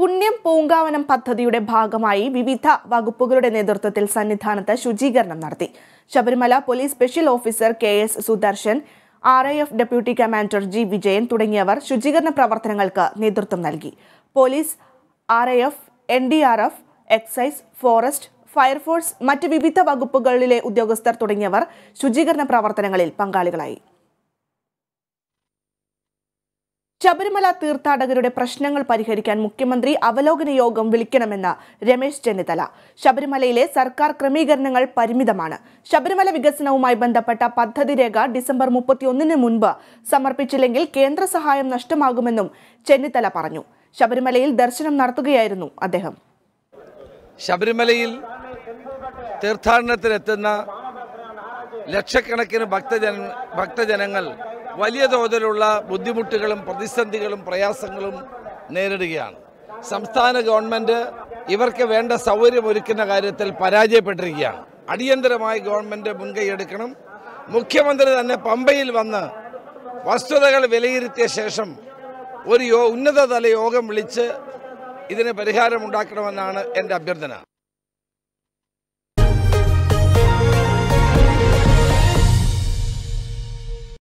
പുണ്യം പൂങ്കാവനം പദ്ധതിയുടെ ഭാഗമായി വിവിധ വകുപ്പുകളുടെ നേതൃത്വത്തിൽ സന്നിധാനത്ത് ശുചീകരണം നടത്തി Sabarimala police special officer K S Sudarshan R A F deputy commander G Vijayan തുടങ്ങിയവർ ശുചീകരണ പ്രവർത്തനങ്ങൾക്ക് നേതൃത്വം നൽകി police R A F N D R F excise forest fire force മറ്റ് വിവിധ വകുപ്പുകളിലെ ഉദ്യോഗസ്ഥർ തുടങ്ങിയവർ ശുചീകരണ പ്രവർത്തനങ്ങളിൽ പങ്കാളികളായി ശബരിമല തീർത്ഥാടകരുടെ പ്രശ്നങ്ങൾ പരിഹരിക്കാൻ മുഖ്യമന്ത്രി അവലോകന യോഗം വിളിക്കണമെന്ന് രമേശ് ചെന്നിത്തല ശബരിമലയിലെ സർക്കാർ ക്രമീകരണങ്ങൾ പരിമിതമാണ് ശബരിമല വികസനവുമായി ബന്ധപ്പെട്ട പദ്ധതി രേഖ ഡിസംബർ മുപ്പത്തിയൊന്നിന് മുൻപ് സമർപ്പിച്ചില്ലെങ്കിൽ കേന്ദ്ര സഹായം നഷ്ടമാകുമെന്നും ചെന്നിത്തല പറഞ്ഞു ശബരിമലയിൽ ദർശനം നടത്തുകയായിരുന്നു അദ്ദേഹം ശബരിമലയിൽ തീർത്ഥാടനത്തിനെത്തുന്ന ലക്ഷക്കണക്കിന് ഭക്തജന ഭക്തജനങ്ങൾ വലിയ തോതിലുള്ള ബുദ്ധിമുട്ടുകളും പ്രതിസന്ധികളും പ്രയാസങ്ങളും നേരിടുകയാണ് സംസ്ഥാന ഗവൺമെൻറ് ഇവർക്ക് വേണ്ട ഒരുക്കുന്ന കാര്യത്തിൽ പരാജയപ്പെട്ടിരിക്കുകയാണ് അടിയന്തരമായി ഗവൺമെൻറ് എടുക്കണം മുഖ്യമന്ത്രി തന്നെ പമ്പയിൽ വന്ന് വസ്തുതകൾ വിലയിരുത്തിയ ശേഷം ഒരു യോ ഉന്നതതല യോഗം വിളിച്ച് ഇതിന് പരിഹാരമുണ്ടാക്കണമെന്നാണ് എൻ്റെ അഭ്യർത്ഥന